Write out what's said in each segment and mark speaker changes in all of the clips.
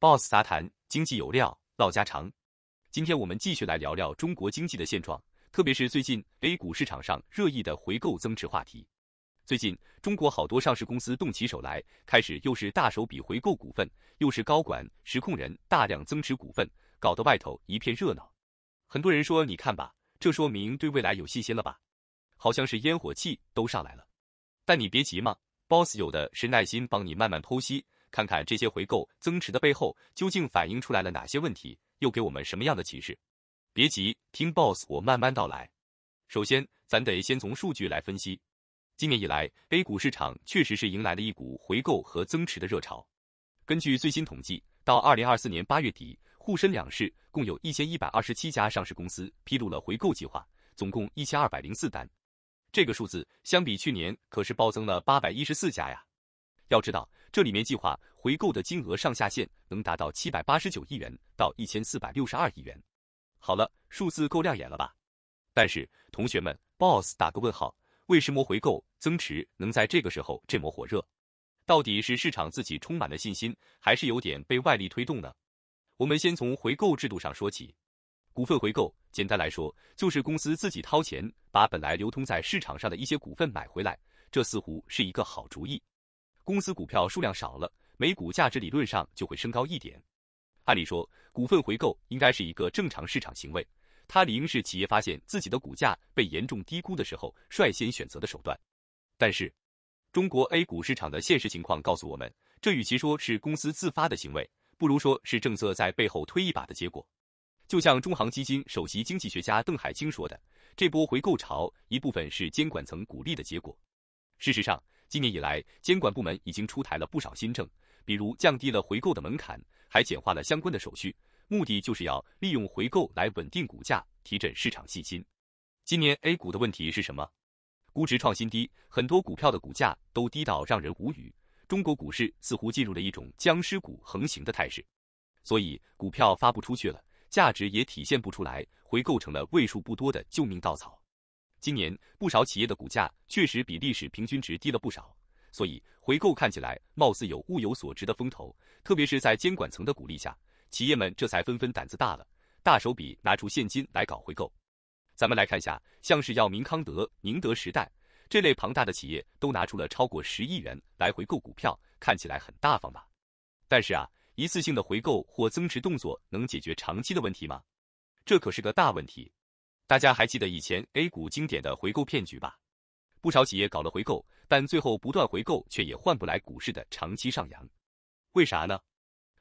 Speaker 1: boss 杂谈，经济有料，唠家常。今天我们继续来聊聊中国经济的现状，特别是最近 A 股市场上热议的回购增持话题。最近，中国好多上市公司动起手来，开始又是大手笔回购股份，又是高管、实控人大量增持股份，搞得外头一片热闹。很多人说，你看吧，这说明对未来有信心了吧？好像是烟火气都上来了。但你别急嘛，boss 有的是耐心，帮你慢慢剖析。看看这些回购增持的背后究竟反映出来了哪些问题，又给我们什么样的启示？别急，听 BOSS 我慢慢道来。首先，咱得先从数据来分析。今年以来，A 股市场确实是迎来了一股回购和增持的热潮。根据最新统计，到二零二四年八月底，沪深两市共有一千一百二十七家上市公司披露了回购计划，总共一千二百零四单。这个数字相比去年可是暴增了八百一十四家呀！要知道。这里面计划回购的金额上下限能达到七百八十九亿元到一千四百六十二亿元。好了，数字够亮眼了吧？但是同学们，boss 打个问号，为什么回购增持能在这个时候这么火热？到底是市场自己充满了信心，还是有点被外力推动呢？我们先从回购制度上说起。股份回购，简单来说，就是公司自己掏钱把本来流通在市场上的一些股份买回来。这似乎是一个好主意。公司股票数量少了，每股价值理论上就会升高一点。按理说，股份回购应该是一个正常市场行为，它理应是企业发现自己的股价被严重低估的时候率先选择的手段。但是，中国 A 股市场的现实情况告诉我们，这与其说是公司自发的行为，不如说是政策在背后推一把的结果。就像中航基金首席经济学家邓海清说的，这波回购潮一部分是监管层鼓励的结果。事实上，今年以来，监管部门已经出台了不少新政，比如降低了回购的门槛，还简化了相关的手续，目的就是要利用回购来稳定股价，提振市场信心。今年 A 股的问题是什么？估值创新低，很多股票的股价都低到让人无语。中国股市似乎进入了一种僵尸股横行的态势，所以股票发不出去了，价值也体现不出来，回购成了为数不多的救命稻草。今年不少企业的股价确实比历史平均值低了不少，所以回购看起来貌似有物有所值的风头。特别是在监管层的鼓励下，企业们这才纷纷胆子大了，大手笔拿出现金来搞回购。咱们来看下，像是药明康德、宁德时代这类庞大的企业都拿出了超过十亿元来回购股票，看起来很大方吧？但是啊，一次性的回购或增持动作能解决长期的问题吗？这可是个大问题。大家还记得以前 A 股经典的回购骗局吧？不少企业搞了回购，但最后不断回购却也换不来股市的长期上扬，为啥呢？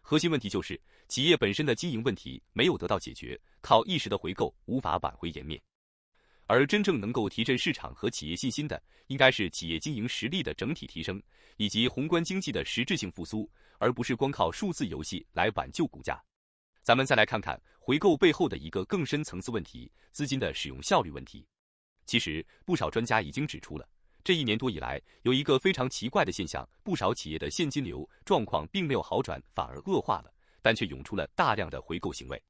Speaker 1: 核心问题就是企业本身的经营问题没有得到解决，靠一时的回购无法挽回颜面。而真正能够提振市场和企业信心的，应该是企业经营实力的整体提升，以及宏观经济的实质性复苏，而不是光靠数字游戏来挽救股价。咱们再来看看回购背后的一个更深层次问题——资金的使用效率问题。其实不少专家已经指出了，这一年多以来有一个非常奇怪的现象：不少企业的现金流状况并没有好转，反而恶化了，但却涌出了大量的回购行为。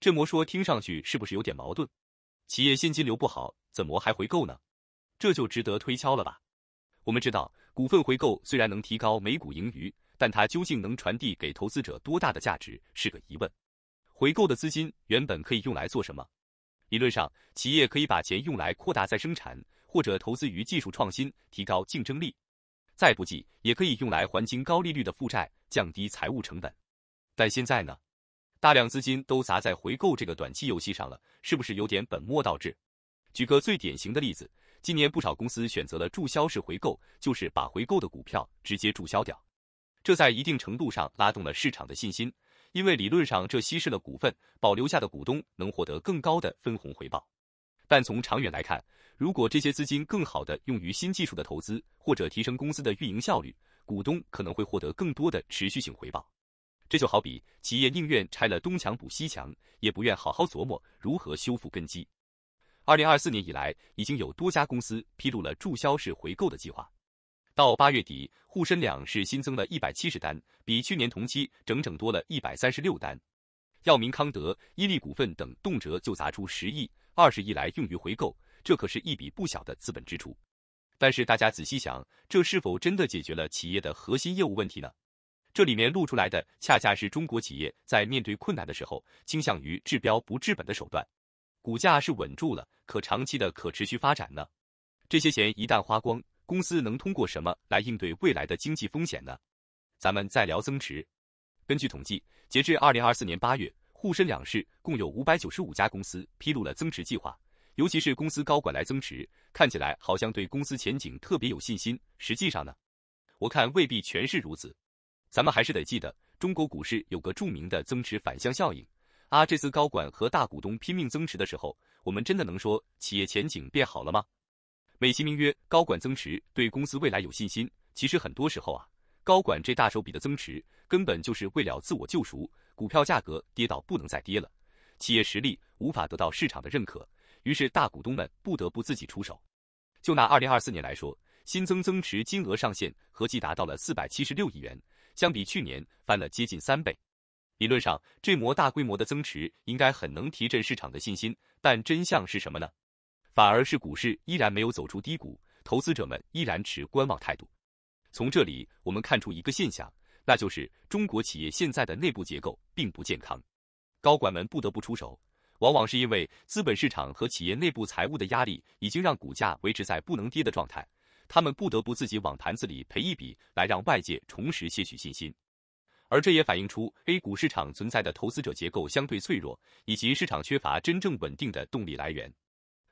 Speaker 1: 这么说听上去是不是有点矛盾？企业现金流不好，怎么还回购呢？这就值得推敲了吧？我们知道，股份回购虽然能提高每股盈余，但它究竟能传递给投资者多大的价值是个疑问。回购的资金原本可以用来做什么？理论上，企业可以把钱用来扩大再生产，或者投资于技术创新，提高竞争力；再不济，也可以用来还清高利率的负债，降低财务成本。但现在呢？大量资金都砸在回购这个短期游戏上了，是不是有点本末倒置？举个最典型的例子，今年不少公司选择了注销式回购，就是把回购的股票直接注销掉，这在一定程度上拉动了市场的信心。因为理论上这稀释了股份，保留下的股东能获得更高的分红回报。但从长远来看，如果这些资金更好地用于新技术的投资或者提升公司的运营效率，股东可能会获得更多的持续性回报。这就好比企业宁愿拆了东墙补西墙，也不愿好好琢磨如何修复根基。二零二四年以来，已经有多家公司披露了注销式回购的计划。到八月底，沪深两市新增了一百七十单，比去年同期整整多了一百三十六单。药明康德、伊利股份等动辄就砸出十亿、二十亿来用于回购，这可是一笔不小的资本支出。但是大家仔细想，这是否真的解决了企业的核心业务问题呢？这里面露出来的，恰恰是中国企业在面对困难的时候，倾向于治标不治本的手段。股价是稳住了，可长期的可持续发展呢？这些钱一旦花光，公司能通过什么来应对未来的经济风险呢？咱们再聊增持。根据统计，截至二零二四年八月，沪深两市共有五百九十五家公司披露了增持计划，尤其是公司高管来增持，看起来好像对公司前景特别有信心。实际上呢，我看未必全是如此。咱们还是得记得，中国股市有个著名的增持反向效应。啊，这次高管和大股东拼命增持的时候，我们真的能说企业前景变好了吗？美其名曰高管增持，对公司未来有信心。其实很多时候啊，高管这大手笔的增持，根本就是为了自我救赎。股票价格跌到不能再跌了，企业实力无法得到市场的认可，于是大股东们不得不自己出手。就拿二零二四年来说，新增增持金额上限合计达到了四百七十六亿元，相比去年翻了接近三倍。理论上，这波大规模的增持应该很能提振市场的信心，但真相是什么呢？反而是股市依然没有走出低谷，投资者们依然持观望态度。从这里我们看出一个现象，那就是中国企业现在的内部结构并不健康，高管们不得不出手，往往是因为资本市场和企业内部财务的压力已经让股价维持在不能跌的状态，他们不得不自己往盘子里赔一笔，来让外界重拾些许信心。而这也反映出 A 股市场存在的投资者结构相对脆弱，以及市场缺乏真正稳定的动力来源。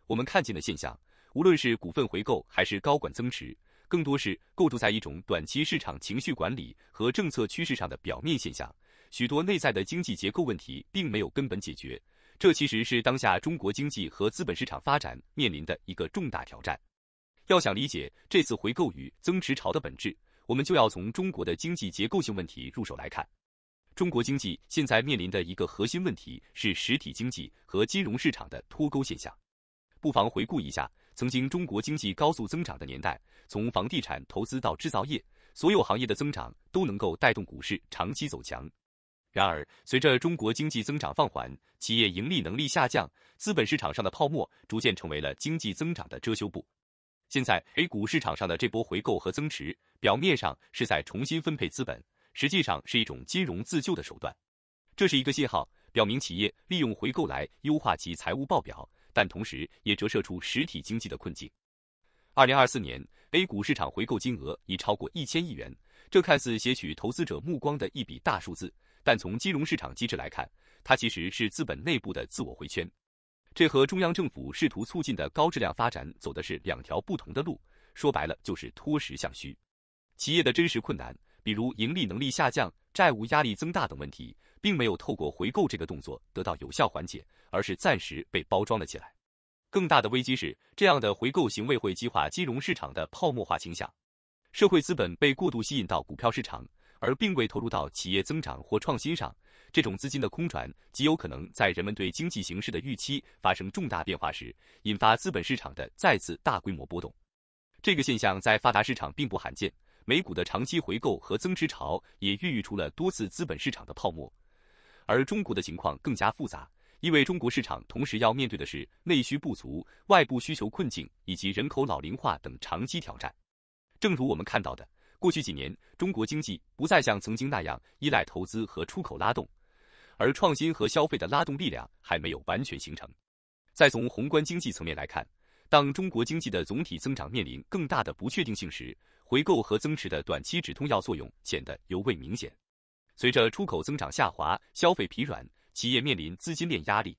Speaker 1: 我们看见的现象，无论是股份回购还是高管增持，更多是构筑在一种短期市场情绪管理和政策趋势上的表面现象，许多内在的经济结构问题并没有根本解决。这其实是当下中国经济和资本市场发展面临的一个重大挑战。要想理解这次回购与增持潮的本质，我们就要从中国的经济结构性问题入手来看。中国经济现在面临的一个核心问题是实体经济和金融市场的脱钩现象。不妨回顾一下曾经中国经济高速增长的年代，从房地产投资到制造业，所有行业的增长都能够带动股市长期走强。然而，随着中国经济增长放缓，企业盈利能力下降，资本市场上的泡沫逐渐成为了经济增长的遮羞布。现在 A 股市场上的这波回购和增持，表面上是在重新分配资本，实际上是一种金融自救的手段。这是一个信号，表明企业利用回购来优化其财务报表。但同时也折射出实体经济的困境。二零二四年 A 股市场回购金额已超过一千亿元，这看似攫取投资者目光的一笔大数字，但从金融市场机制来看，它其实是资本内部的自我回圈。这和中央政府试图促进的高质量发展走的是两条不同的路，说白了就是脱实向虚。企业的真实困难，比如盈利能力下降、债务压力增大等问题。并没有透过回购这个动作得到有效缓解，而是暂时被包装了起来。更大的危机是，这样的回购行为会激化金融市场的泡沫化倾向。社会资本被过度吸引到股票市场，而并未投入到企业增长或创新上。这种资金的空转，极有可能在人们对经济形势的预期发生重大变化时，引发资本市场的再次大规模波动。这个现象在发达市场并不罕见，美股的长期回购和增持潮也孕育出了多次资本市场的泡沫。而中国的情况更加复杂，因为中国市场同时要面对的是内需不足、外部需求困境以及人口老龄化等长期挑战。正如我们看到的，过去几年，中国经济不再像曾经那样依赖投资和出口拉动，而创新和消费的拉动力量还没有完全形成。再从宏观经济层面来看，当中国经济的总体增长面临更大的不确定性时，回购和增持的短期止痛药作用显得尤为明显。随着出口增长下滑，消费疲软，企业面临资金链压力。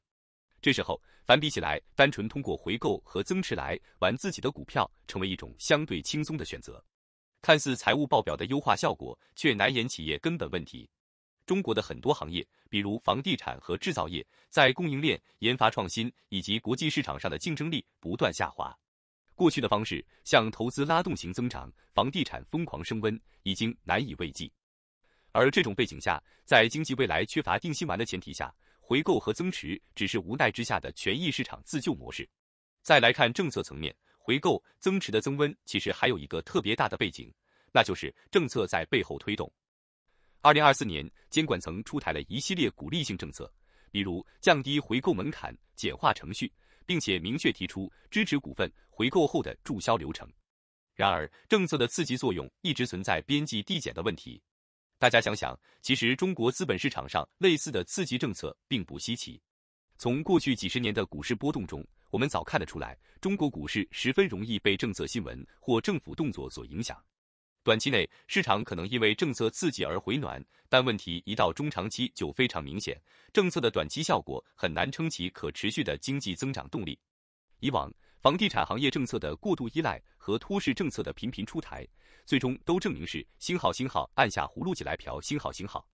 Speaker 1: 这时候反比起来，单纯通过回购和增持来玩自己的股票，成为一种相对轻松的选择。看似财务报表的优化效果，却难掩企业根本问题。中国的很多行业，比如房地产和制造业，在供应链、研发创新以及国际市场上的竞争力不断下滑。过去的方式，像投资拉动型增长、房地产疯狂升温，已经难以为继。而这种背景下，在经济未来缺乏定心丸的前提下，回购和增持只是无奈之下的权益市场自救模式。再来看政策层面，回购增持的增温其实还有一个特别大的背景，那就是政策在背后推动。二零二四年，监管层出台了一系列鼓励性政策，比如降低回购门槛、简化程序，并且明确提出支持股份回购后的注销流程。然而，政策的刺激作用一直存在边际递减的问题。大家想想，其实中国资本市场上类似的刺激政策并不稀奇。从过去几十年的股市波动中，我们早看得出来，中国股市十分容易被政策新闻或政府动作所影响。短期内，市场可能因为政策刺激而回暖，但问题一到中长期就非常明显，政策的短期效果很难撑起可持续的经济增长动力。以往。房地产行业政策的过度依赖和托市政策的频频出台，最终都证明是“星号星号”按下葫芦起来瓢。“星号星号”。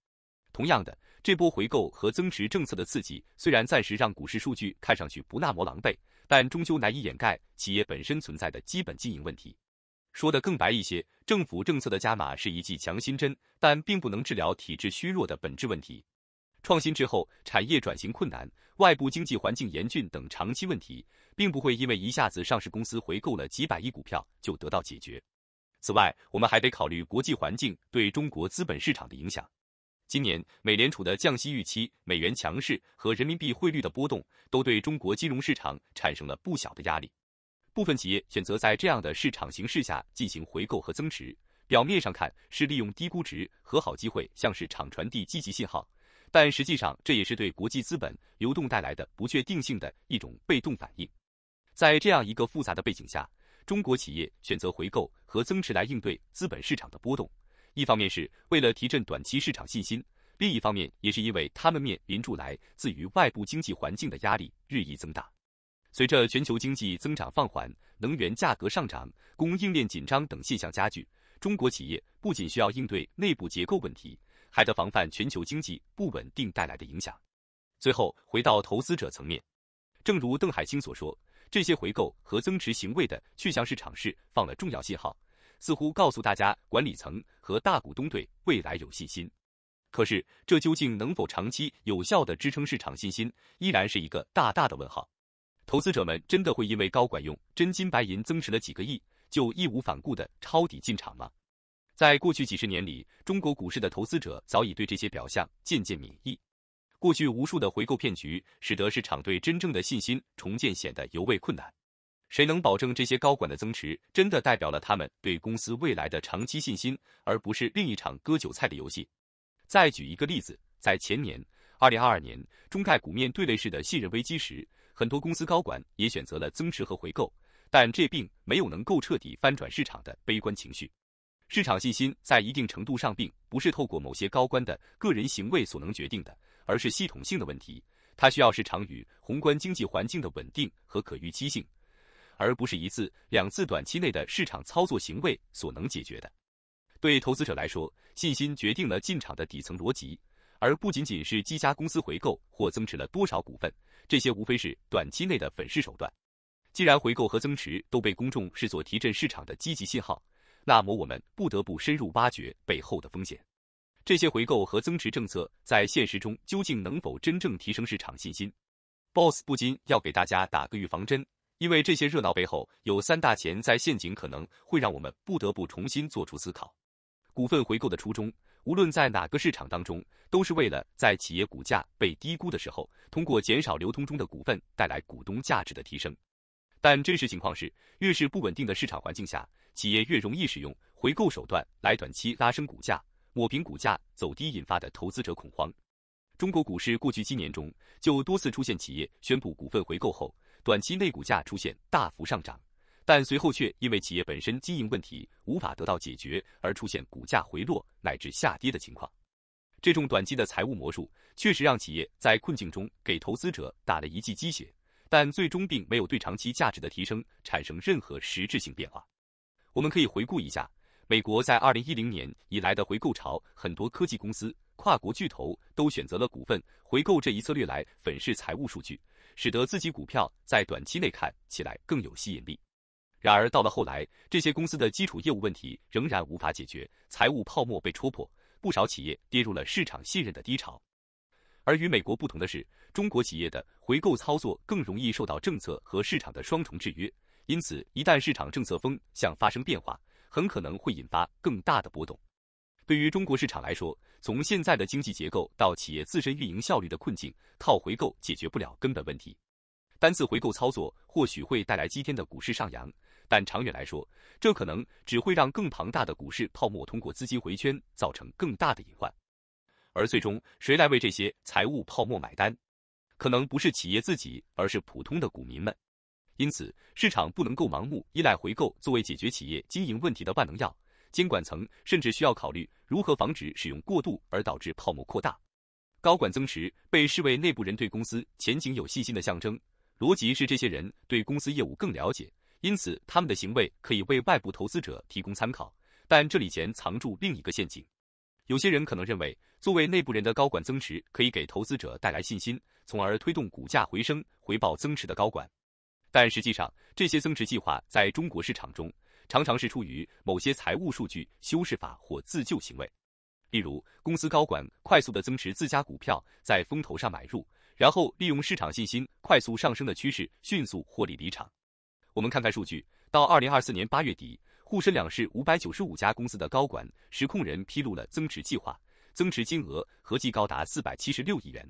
Speaker 1: 同样的，这波回购和增持政策的刺激，虽然暂时让股市数据看上去不那么狼狈，但终究难以掩盖企业本身存在的基本经营问题。说得更白一些，政府政策的加码是一剂强心针，但并不能治疗体质虚弱的本质问题。创新滞后、产业转型困难、外部经济环境严峻等长期问题。并不会因为一下子上市公司回购了几百亿股票就得到解决。此外，我们还得考虑国际环境对中国资本市场的影响。今年，美联储的降息预期、美元强势和人民币汇率的波动，都对中国金融市场产生了不小的压力。部分企业选择在这样的市场形势下进行回购和增持，表面上看是利用低估值和好机会，向市场传递积极信号；但实际上，这也是对国际资本流动带来的不确定性的一种被动反应。在这样一个复杂的背景下，中国企业选择回购和增持来应对资本市场的波动，一方面是为了提振短期市场信心，另一方面也是因为他们面临住来自于外部经济环境的压力日益增大。随着全球经济增长放缓、能源价格上涨、供应链紧张等现象加剧，中国企业不仅需要应对内部结构问题，还得防范全球经济不稳定带来的影响。最后，回到投资者层面，正如邓海清所说。这些回购和增持行为的去向市场是放了重要信号，似乎告诉大家管理层和大股东对未来有信心。可是，这究竟能否长期有效的支撑市场信心，依然是一个大大的问号。投资者们真的会因为高管用真金白银增持了几个亿，就义无反顾地抄底进场吗？在过去几十年里，中国股市的投资者早已对这些表象渐渐免疫。过去无数的回购骗局，使得市场对真正的信心重建显得尤为困难。谁能保证这些高管的增持真的代表了他们对公司未来的长期信心，而不是另一场割韭菜的游戏？再举一个例子，在前年，二零二二年中概股面对类似的信任危机时，很多公司高管也选择了增持和回购，但这并没有能够彻底翻转市场的悲观情绪。市场信心在一定程度上，并不是透过某些高官的个人行为所能决定的。而是系统性的问题，它需要是长于宏观经济环境的稳定和可预期性，而不是一次两次短期内的市场操作行为所能解决的。对投资者来说，信心决定了进场的底层逻辑，而不仅仅是几家公司回购或增持了多少股份，这些无非是短期内的粉饰手段。既然回购和增持都被公众视作提振市场的积极信号，那么我们不得不深入挖掘背后的风险。这些回购和增持政策在现实中究竟能否真正提升市场信心？Boss 不禁要给大家打个预防针，因为这些热闹背后有三大钱在陷阱，可能会让我们不得不重新做出思考。股份回购的初衷，无论在哪个市场当中，都是为了在企业股价被低估的时候，通过减少流通中的股份，带来股东价值的提升。但真实情况是，越是不稳定的市场环境下，企业越容易使用回购手段来短期拉升股价。抹平股价走低引发的投资者恐慌。中国股市过去七年中就多次出现企业宣布股份回购后，短期内股价出现大幅上涨，但随后却因为企业本身经营问题无法得到解决而出现股价回落乃至下跌的情况。这种短期的财务魔术确实让企业在困境中给投资者打了一剂鸡血，但最终并没有对长期价值的提升产生任何实质性变化。我们可以回顾一下。美国在二零一零年以来的回购潮，很多科技公司、跨国巨头都选择了股份回购这一策略来粉饰财务数据，使得自己股票在短期内看起来更有吸引力。然而，到了后来，这些公司的基础业务问题仍然无法解决，财务泡沫被戳破，不少企业跌入了市场信任的低潮。而与美国不同的是，中国企业的回购操作更容易受到政策和市场的双重制约，因此一旦市场政策风向发生变化，很可能会引发更大的波动。对于中国市场来说，从现在的经济结构到企业自身运营效率的困境，靠回购解决不了根本问题。单次回购操作或许会带来今天的股市上扬，但长远来说，这可能只会让更庞大的股市泡沫通过资金回圈造成更大的隐患。而最终，谁来为这些财务泡沫买单？可能不是企业自己，而是普通的股民们。因此，市场不能够盲目依赖回购作为解决企业经营问题的万能药。监管层甚至需要考虑如何防止使用过度而导致泡沫扩大。高管增持被视为内部人对公司前景有信心的象征。逻辑是这些人对公司业务更了解，因此他们的行为可以为外部投资者提供参考。但这里前藏住另一个陷阱：有些人可能认为，作为内部人的高管增持可以给投资者带来信心，从而推动股价回升，回报增持的高管。但实际上，这些增持计划在中国市场中常常是出于某些财务数据修饰法或自救行为。例如，公司高管快速的增持自家股票，在风头上买入，然后利用市场信心快速上升的趋势迅速获利离场。我们看看数据，到二零二四年八月底，沪深两市五百九十五家公司的高管、实控人披露了增持计划，增持金额合计高达四百七十六亿元。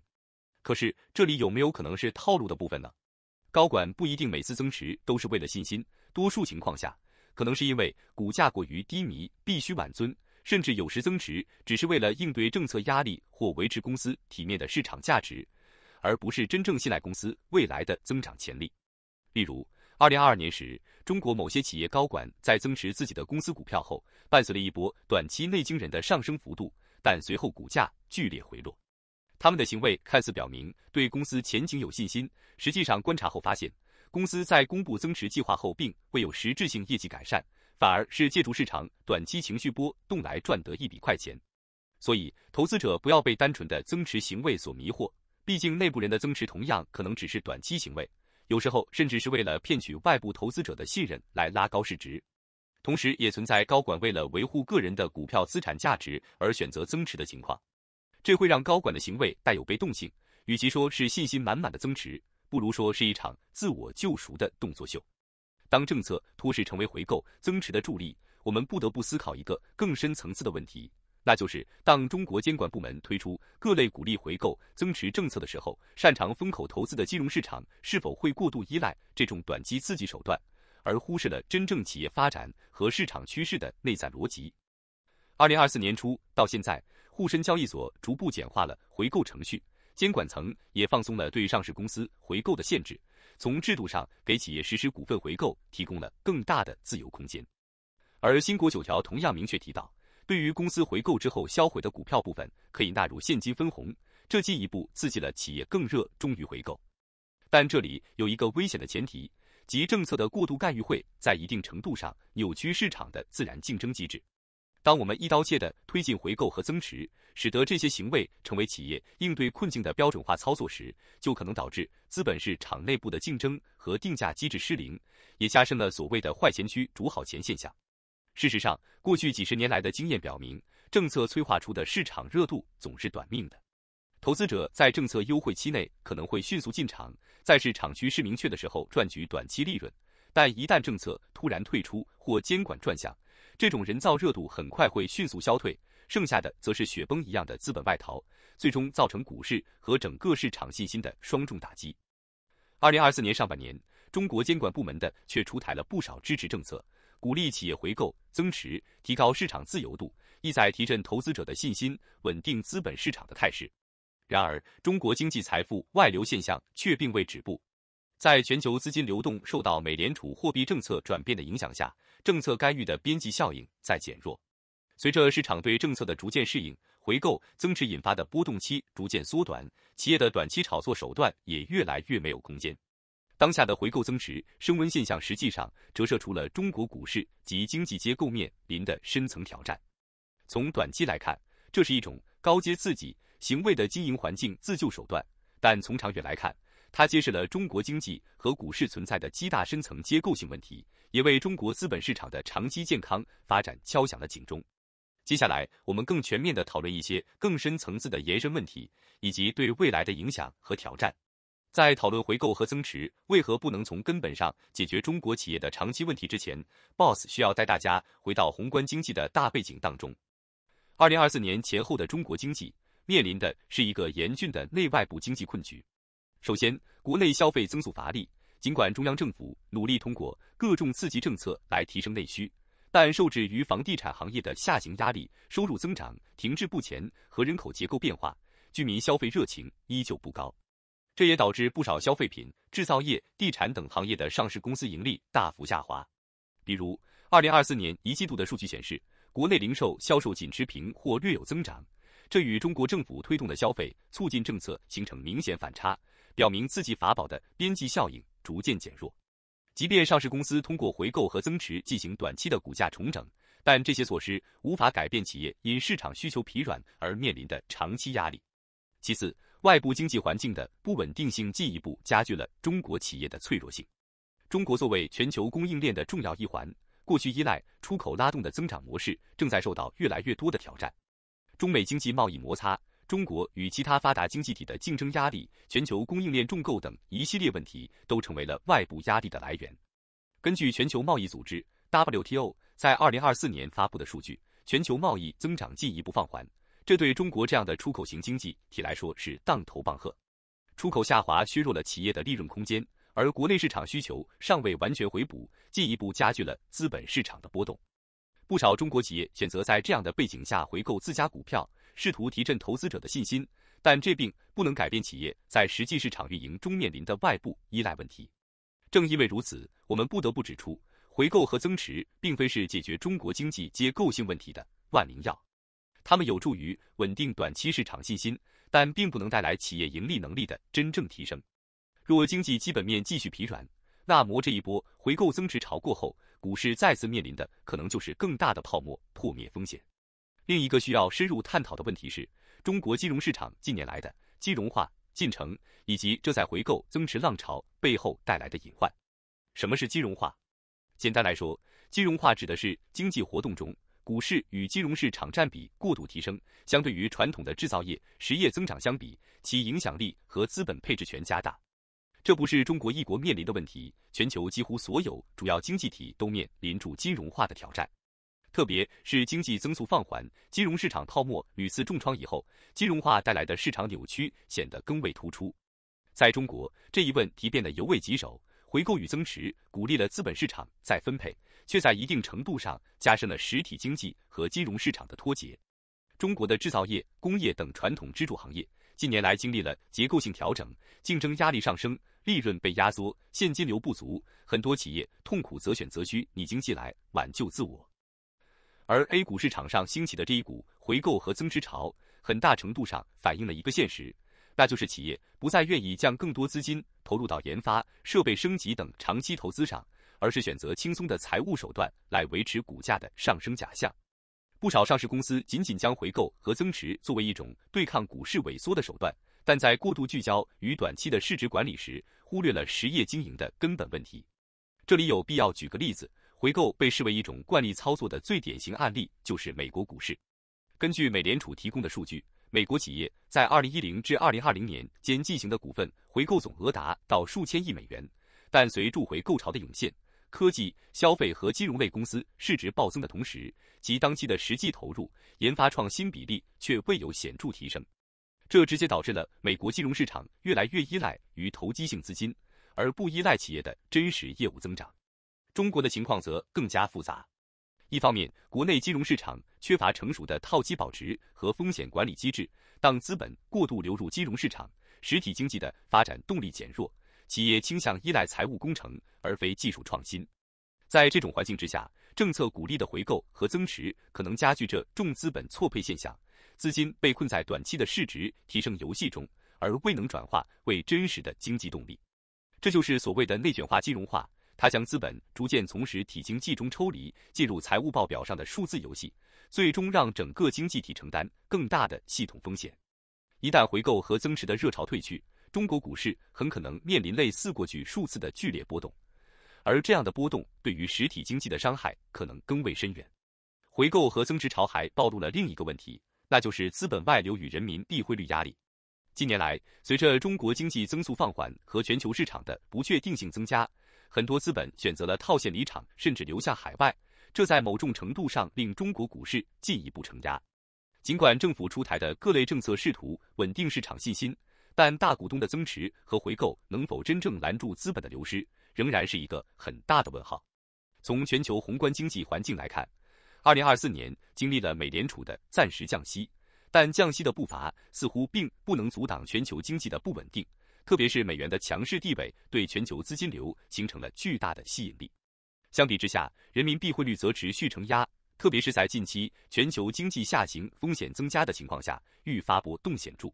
Speaker 1: 可是，这里有没有可能是套路的部分呢？高管不一定每次增持都是为了信心，多数情况下，可能是因为股价过于低迷，必须挽尊，甚至有时增持只是为了应对政策压力或维持公司体面的市场价值，而不是真正信赖公司未来的增长潜力。例如，二零二二年时，中国某些企业高管在增持自己的公司股票后，伴随了一波短期内惊人的上升幅度，但随后股价剧烈回落。他们的行为看似表明对公司前景有信心，实际上观察后发现，公司在公布增持计划后并未有实质性业绩改善，反而是借助市场短期情绪波动来赚得一笔快钱。所以，投资者不要被单纯的增持行为所迷惑，毕竟内部人的增持同样可能只是短期行为，有时候甚至是为了骗取外部投资者的信任来拉高市值。同时，也存在高管为了维护个人的股票资产价值而选择增持的情况。这会让高管的行为带有被动性，与其说是信心满满的增持，不如说是一场自我救赎的动作秀。当政策托市成为回购增持的助力，我们不得不思考一个更深层次的问题，那就是当中国监管部门推出各类鼓励回购增持政策的时候，擅长风口投资的金融市场是否会过度依赖这种短期刺激手段，而忽视了真正企业发展和市场趋势的内在逻辑？二零二四年初到现在。沪深交易所逐步简化了回购程序，监管层也放松了对上市公司回购的限制，从制度上给企业实施股份回购提供了更大的自由空间。而新国九条同样明确提到，对于公司回购之后销毁的股票部分，可以纳入现金分红，这进一步刺激了企业更热衷于回购。但这里有一个危险的前提，即政策的过度干预会在一定程度上扭曲市场的自然竞争机制。当我们一刀切地推进回购和增持，使得这些行为成为企业应对困境的标准化操作时，就可能导致资本市场内部的竞争和定价机制失灵，也加深了所谓的“坏钱驱逐好钱”现象。事实上，过去几十年来的经验表明，政策催化出的市场热度总是短命的。投资者在政策优惠期内可能会迅速进场，在市场趋势明确的时候赚取短期利润，但一旦政策突然退出或监管转向，这种人造热度很快会迅速消退，剩下的则是雪崩一样的资本外逃，最终造成股市和整个市场信心的双重打击。二零二四年上半年，中国监管部门的却出台了不少支持政策，鼓励企业回购增持，提高市场自由度，意在提振投资者的信心，稳定资本市场的态势。然而，中国经济财富外流现象却并未止步，在全球资金流动受到美联储货币政策转变的影响下。政策干预的边际效应在减弱，随着市场对政策的逐渐适应，回购增持引发的波动期逐渐缩短，企业的短期炒作手段也越来越没有空间。当下的回购增持升温现象，实际上折射出了中国股市及经济结构面临的深层挑战。从短期来看，这是一种高阶刺激行为的经营环境自救手段，但从长远来看，它揭示了中国经济和股市存在的极大深层结构性问题，也为中国资本市场的长期健康发展敲响了警钟。接下来，我们更全面地讨论一些更深层次的延伸问题，以及对未来的影响和挑战。在讨论回购和增持为何不能从根本上解决中国企业的长期问题之前，Boss 需要带大家回到宏观经济的大背景当中。二零二四年前后的中国经济面临的是一个严峻的内外部经济困局。首先，国内消费增速乏力。尽管中央政府努力通过各种刺激政策来提升内需，但受制于房地产行业的下行压力、收入增长停滞不前和人口结构变化，居民消费热情依旧不高。这也导致不少消费品、制造业、地产等行业的上市公司盈利大幅下滑。比如，二零二四年一季度的数据显示，国内零售销售仅持平或略有增长，这与中国政府推动的消费促进政策形成明显反差。表明刺激法宝的边际效应逐渐减弱。即便上市公司通过回购和增持进行短期的股价重整，但这些措施无法改变企业因市场需求疲软而面临的长期压力。其次，外部经济环境的不稳定性进一步加剧了中国企业的脆弱性。中国作为全球供应链的重要一环，过去依赖出口拉动的增长模式正在受到越来越多的挑战。中美经济贸易摩擦。中国与其他发达经济体的竞争压力、全球供应链重构等一系列问题，都成为了外部压力的来源。根据全球贸易组织 WTO 在二零二四年发布的数据，全球贸易增长进一步放缓，这对中国这样的出口型经济体来说是当头棒喝。出口下滑削弱了企业的利润空间，而国内市场需求尚未完全回补，进一步加剧了资本市场的波动。不少中国企业选择在这样的背景下回购自家股票。试图提振投资者的信心，但这并不能改变企业在实际市场运营中面临的外部依赖问题。正因为如此，我们不得不指出，回购和增持并非是解决中国经济结构性问题的万灵药。它们有助于稳定短期市场信心，但并不能带来企业盈利能力的真正提升。若经济基本面继续疲软，那么这一波回购增持潮过后，股市再次面临的可能就是更大的泡沫破灭风险。另一个需要深入探讨的问题是中国金融市场近年来的金融化进程，以及这在回购增持浪潮背后带来的隐患。什么是金融化？简单来说，金融化指的是经济活动中股市与金融市场占比过度提升，相对于传统的制造业、实业增长相比，其影响力和资本配置权加大。这不是中国一国面临的问题，全球几乎所有主要经济体都面临住金融化的挑战。特别是经济增速放缓、金融市场泡沫屡次重创以后，金融化带来的市场扭曲显得更为突出。在中国，这一问题变得尤为棘手。回购与增持鼓励了资本市场再分配，却在一定程度上加深了实体经济和金融市场的脱节。中国的制造业、工业等传统支柱行业近年来经历了结构性调整，竞争压力上升，利润被压缩，现金流不足，很多企业痛苦则选择需逆经济来挽救自我。而 A 股市场上兴起的这一股回购和增持潮，很大程度上反映了一个现实，那就是企业不再愿意将更多资金投入到研发、设备升级等长期投资上，而是选择轻松的财务手段来维持股价的上升假象。不少上市公司仅仅将回购和增持作为一种对抗股市萎缩的手段，但在过度聚焦于短期的市值管理时，忽略了实业经营的根本问题。这里有必要举个例子。回购被视为一种惯例操作的最典型案例，就是美国股市。根据美联储提供的数据，美国企业在二零一零至二零二零年间进行的股份回购总额达到数千亿美元。但随助回购潮的涌现，科技、消费和金融类公司市值暴增的同时，其当期的实际投入研发创新比例却未有显著提升。这直接导致了美国金融市场越来越依赖于投机性资金，而不依赖企业的真实业务增长。中国的情况则更加复杂。一方面，国内金融市场缺乏成熟的套期保值和风险管理机制；当资本过度流入金融市场，实体经济的发展动力减弱，企业倾向依赖财务工程而非技术创新。在这种环境之下，政策鼓励的回购和增持可能加剧着重资本错配现象，资金被困在短期的市值提升游戏中，而未能转化为真实的经济动力。这就是所谓的内卷化、金融化。它将资本逐渐从实体经济中抽离，进入财务报表上的数字游戏，最终让整个经济体承担更大的系统风险。一旦回购和增持的热潮退去，中国股市很可能面临类似过去数次的剧烈波动，而这样的波动对于实体经济的伤害可能更为深远。回购和增持潮还暴露了另一个问题，那就是资本外流与人民币汇率压力。近年来，随着中国经济增速放缓和全球市场的不确定性增加。很多资本选择了套现离场，甚至流向海外，这在某种程度上令中国股市进一步承压。尽管政府出台的各类政策试图稳定市场信心，但大股东的增持和回购能否真正拦住资本的流失，仍然是一个很大的问号。从全球宏观经济环境来看，2024年经历了美联储的暂时降息，但降息的步伐似乎并不能阻挡全球经济的不稳定。特别是美元的强势地位对全球资金流形成了巨大的吸引力。相比之下，人民币汇率则持续承压，特别是在近期全球经济下行风险增加的情况下，愈发波动显著。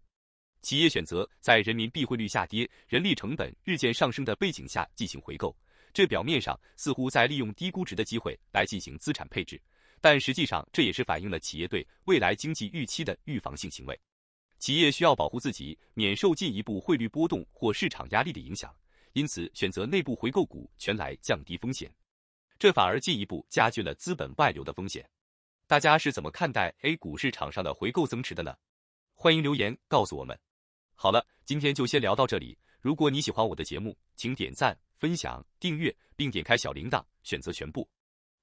Speaker 1: 企业选择在人民币汇率下跌、人力成本日渐上升的背景下进行回购，这表面上似乎在利用低估值的机会来进行资产配置，但实际上这也是反映了企业对未来经济预期的预防性行为。企业需要保护自己免受进一步汇率波动或市场压力的影响，因此选择内部回购股权来降低风险。这反而进一步加剧了资本外流的风险。大家是怎么看待 A 股市场上的回购增持的呢？欢迎留言告诉我们。好了，今天就先聊到这里。如果你喜欢我的节目，请点赞、分享、订阅，并点开小铃铛，选择全部。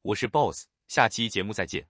Speaker 1: 我是 BOSS，下期节目再见。